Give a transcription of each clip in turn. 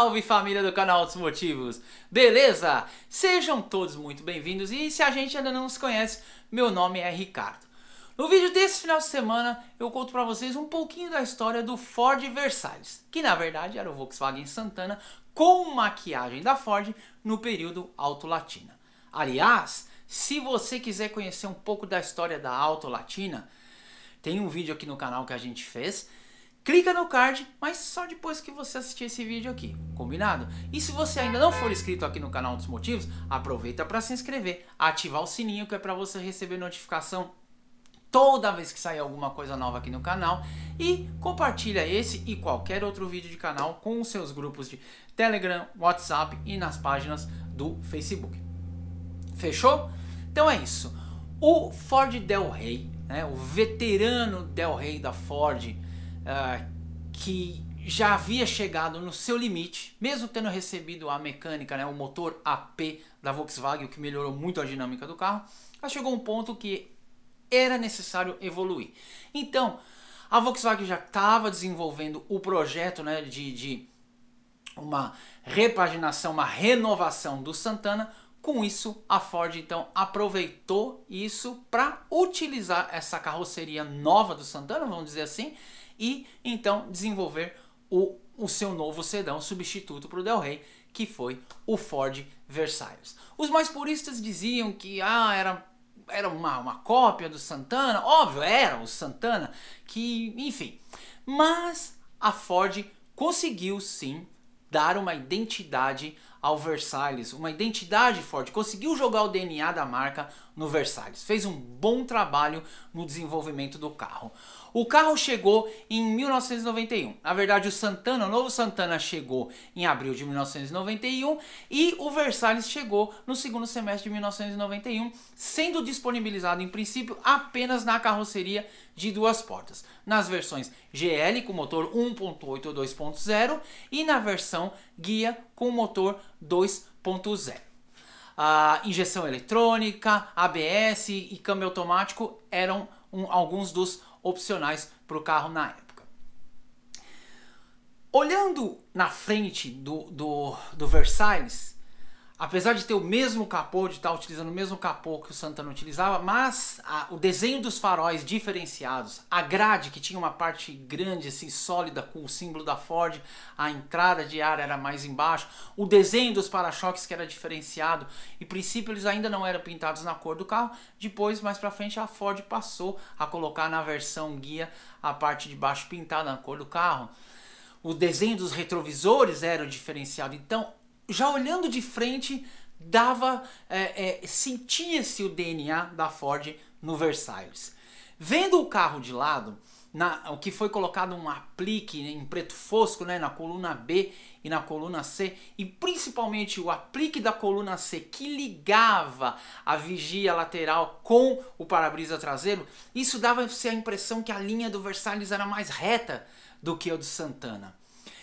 Salve família do canal dos Motivos, beleza? Sejam todos muito bem-vindos e se a gente ainda não se conhece, meu nome é Ricardo. No vídeo desse final de semana eu conto para vocês um pouquinho da história do Ford Versailles, que na verdade era o Volkswagen Santana com maquiagem da Ford no período Alto Latina. Aliás, se você quiser conhecer um pouco da história da Alto Latina, tem um vídeo aqui no canal que a gente fez clica no card, mas só depois que você assistir esse vídeo aqui, combinado? E se você ainda não for inscrito aqui no canal dos motivos, aproveita para se inscrever, ativar o sininho que é para você receber notificação toda vez que sair alguma coisa nova aqui no canal e compartilha esse e qualquer outro vídeo de canal com os seus grupos de Telegram, WhatsApp e nas páginas do Facebook. Fechou? Então é isso. O Ford Del Rey, né, o veterano Del Rey da Ford, ah, que já havia chegado no seu limite, mesmo tendo recebido a mecânica, né, o motor AP da Volkswagen, o que melhorou muito a dinâmica do carro, ela chegou a um ponto que era necessário evoluir. Então, a Volkswagen já estava desenvolvendo o projeto né, de, de uma repaginação, uma renovação do Santana. Com isso, a Ford então aproveitou isso para utilizar essa carroceria nova do Santana, vamos dizer assim, e então desenvolver o, o seu novo sedã substituto para o Del Rey, que foi o Ford Versailles. Os mais puristas diziam que ah, era, era uma, uma cópia do Santana, óbvio, era o Santana, que enfim. Mas a Ford conseguiu sim dar uma identidade ao Versailles, uma identidade forte, conseguiu jogar o DNA da marca no Versailles, fez um bom trabalho no desenvolvimento do carro. O carro chegou em 1991. Na verdade, o Santana, o novo Santana chegou em abril de 1991 e o Versalhes chegou no segundo semestre de 1991, sendo disponibilizado em princípio apenas na carroceria de duas portas, nas versões GL com motor 1.8 ou 2.0 e na versão guia com motor 2.0 a injeção eletrônica, ABS e câmbio automático eram um, alguns dos opcionais para o carro na época. Olhando na frente do, do, do Versailles, apesar de ter o mesmo capô, de estar utilizando o mesmo capô que o Santana utilizava, mas a, o desenho dos faróis diferenciados, a grade que tinha uma parte grande assim sólida com o símbolo da Ford, a entrada de ar era mais embaixo, o desenho dos para-choques que era diferenciado, em princípio eles ainda não eram pintados na cor do carro, depois mais para frente a Ford passou a colocar na versão guia a parte de baixo pintada na cor do carro. O desenho dos retrovisores era o diferenciado. Então, já olhando de frente, dava é, é, sentia-se o DNA da Ford no Versailles. Vendo o carro de lado, na, o que foi colocado um aplique em preto fosco né, na coluna B e na coluna C, e principalmente o aplique da coluna C que ligava a vigia lateral com o para-brisa traseiro, isso dava-se a impressão que a linha do Versailles era mais reta do que a do Santana.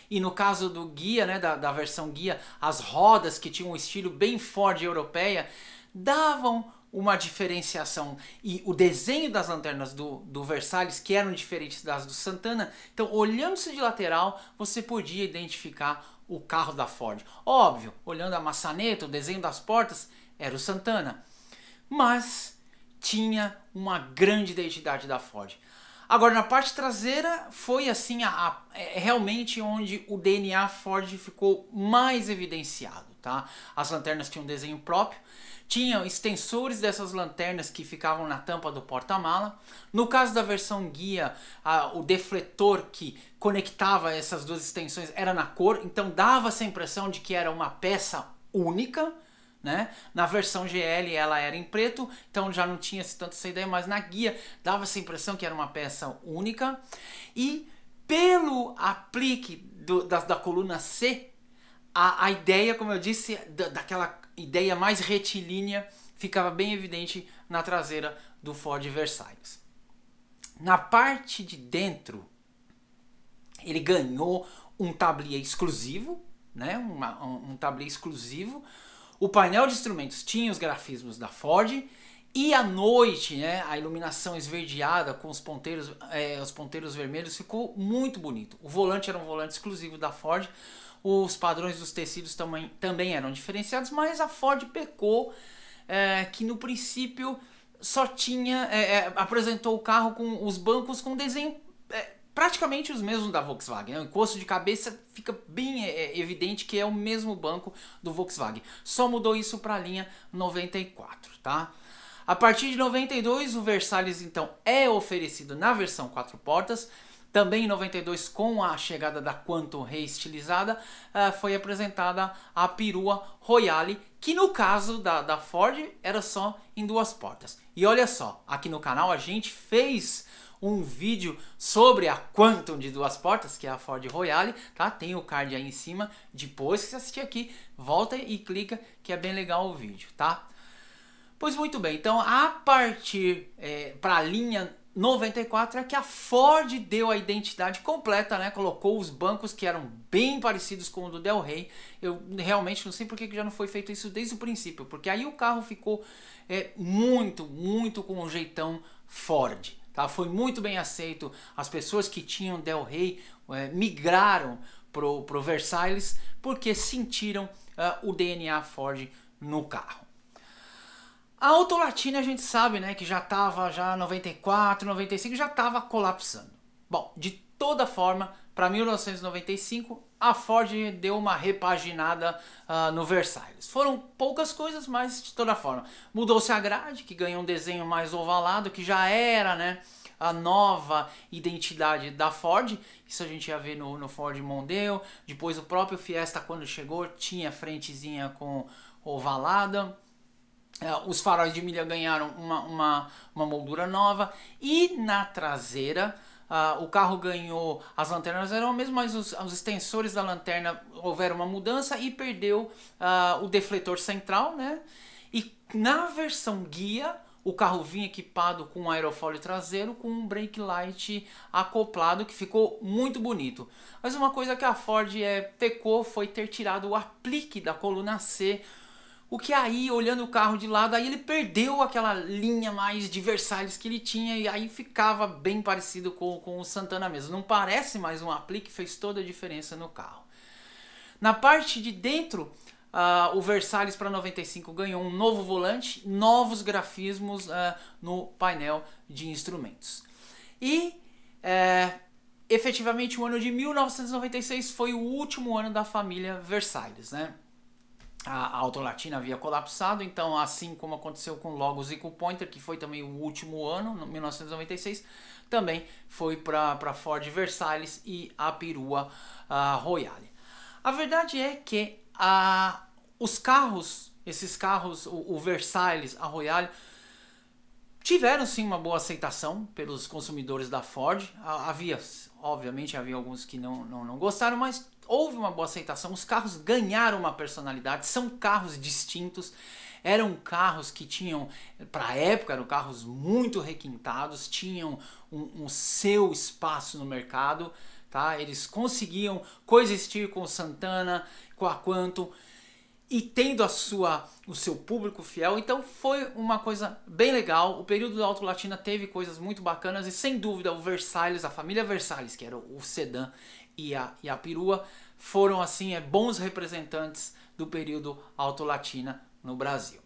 E no caso do guia, né, da, da versão guia, as rodas que tinham um estilo bem Ford europeia davam uma diferenciação e o desenho das lanternas do, do Versalhes, que eram diferentes das do Santana, então olhando-se de lateral, você podia identificar o carro da Ford. Óbvio, olhando a maçaneta, o desenho das portas, era o Santana. Mas tinha uma grande identidade da Ford. Agora, na parte traseira, foi assim a, a, é, é realmente onde o DNA Ford ficou mais evidenciado, tá? As lanternas tinham um desenho próprio, tinham extensores dessas lanternas que ficavam na tampa do porta-mala. No caso da versão guia, a, o defletor que conectava essas duas extensões era na cor, então dava essa impressão de que era uma peça única. Né? Na versão GL ela era em preto, então já não tinha assim tanto essa ideia, mas na guia dava essa impressão que era uma peça única. E pelo aplique do, da, da, coluna C, a, a, ideia, como eu disse, da, daquela ideia mais retilínea ficava bem evidente na traseira do Ford Versailles. Na parte de dentro, ele ganhou um tablier exclusivo, né? Uma, um, um tablier exclusivo o painel de instrumentos tinha os grafismos da Ford e à noite, né, a iluminação esverdeada com os ponteiros, é, os ponteiros vermelhos ficou muito bonito. O volante era um volante exclusivo da Ford. Os padrões dos tecidos também, também eram diferenciados, mas a Ford pecou é, que no princípio só tinha é, é apresentou o carro com os bancos com desenho praticamente os mesmos da Volkswagen. Né? O encosto de cabeça fica bem é, é evidente que é o mesmo banco do Volkswagen. Só mudou isso para a linha 94, tá? A partir de 92, o Versalhes então é oferecido na versão 4 portas. Também em 92, com a chegada da Quantum reestilizada, eh, foi apresentada a perua Royale, que no caso da, da Ford era só em duas portas. E olha só, aqui no canal a gente fez um vídeo sobre a Quantum de duas portas, que é a Ford Royale, tá? Tem o card aí em cima. Depois que você assistir aqui, volta e clica, que é bem legal o vídeo, tá? Pois muito bem, então a partir é, para a linha 94 é que a Ford deu a identidade completa, né? Colocou os bancos que eram bem parecidos com o do Del Rey. Eu realmente não sei por que já não foi feito isso desde o princípio, porque aí o carro ficou é, muito, muito com o jeitão Ford. Tá? Foi muito bem aceito. As pessoas que tinham Del Rey é, migraram pro, pro Versailles porque sentiram eh, o DNA Ford no carro. A Autolatina a gente sabe, né, que já estava já 94, 95 já estava colapsando. Bom, de toda forma, para 1995 a Ford deu uma repaginada uh, no Versailles. Foram poucas coisas, mas de toda forma. Mudou-se a grade, que ganhou um desenho mais ovalado, que já era né, a nova identidade da Ford. Isso a gente ia ver no, no Ford Mondeo. Depois o próprio Fiesta, quando chegou, tinha frentezinha com ovalada. Uh, os faróis de milha ganharam uma, uma, uma moldura nova. E na traseira ah, o carro ganhou, as lanternas eram mesmas mas os, os, extensores da lanterna houveram uma mudança e perdeu ah, o defletor central, né? E na versão guia, o carro vinha equipado com um aerofólio traseiro com um brake light acoplado que ficou muito bonito. Mas uma coisa que a Ford é, pecou foi ter tirado o aplique da coluna C o que é aí, olhando o carro de lado, aí ele perdeu aquela linha mais de Versalhes que ele tinha e aí ficava bem parecido com, com o Santana mesmo. Não parece mais um aplique, fez toda a diferença no carro. Na parte de dentro, uh, o Versalhes para 95 ganhou um novo volante, novos grafismos uh, no painel de instrumentos. E é, efetivamente o ano de 1996 foi o último ano da família Versalhes, né? Tá a latina havia colapsado, então assim como aconteceu com Logos e com Pointer, que foi também o último ano, 1996, também foi para Ford versailles e a perua a Royale. A verdade é que a, os carros, esses carros, o, o Versalhes, a Royale, tiveram sim uma boa aceitação pelos consumidores da Ford. Havia, obviamente, havia alguns que não, não, não gostaram, mas houve uma boa aceitação, os carros ganharam uma personalidade, são carros distintos. Eram carros que tinham, para a época, eram carros muito requintados, tinham um, um seu espaço no mercado, tá? Eles conseguiam coexistir com o Santana, com a Quantum, e tendo a sua o seu público fiel. Então foi uma coisa bem legal. O período da Auto Latina teve coisas muito bacanas e sem dúvida o Versalhes, a família Versalhes, que era o sedã e a, e a perua, foram assim é, bons representantes do período Auto Latina no Brasil.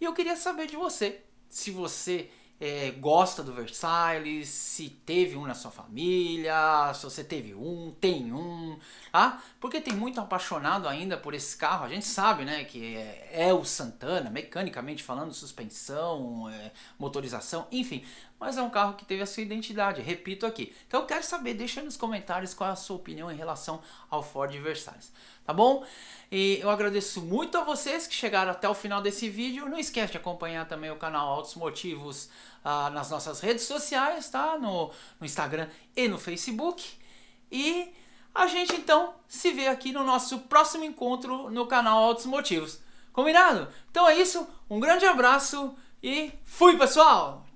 E eu queria saber de você, se você é, gosta do Versailles, se teve um na sua família, se você teve um, tem um, tá? Porque tem muito apaixonado ainda por esse carro, a gente sabe, né, que é, é o Santana, mecanicamente falando, suspensão, é, motorização, enfim, mas é um carro que teve a sua identidade, repito aqui. Então eu quero saber, deixa nos comentários qual é a sua opinião em relação ao Ford Versailles, tá bom? E eu agradeço muito a vocês que chegaram até o final desse vídeo. Não esquece de acompanhar também o canal Altos Motivos ah, nas nossas redes sociais, tá? No, no Instagram e no Facebook. E a gente então se vê aqui no nosso próximo encontro no canal Altos Motivos. Combinado? Então é isso, um grande abraço e fui pessoal!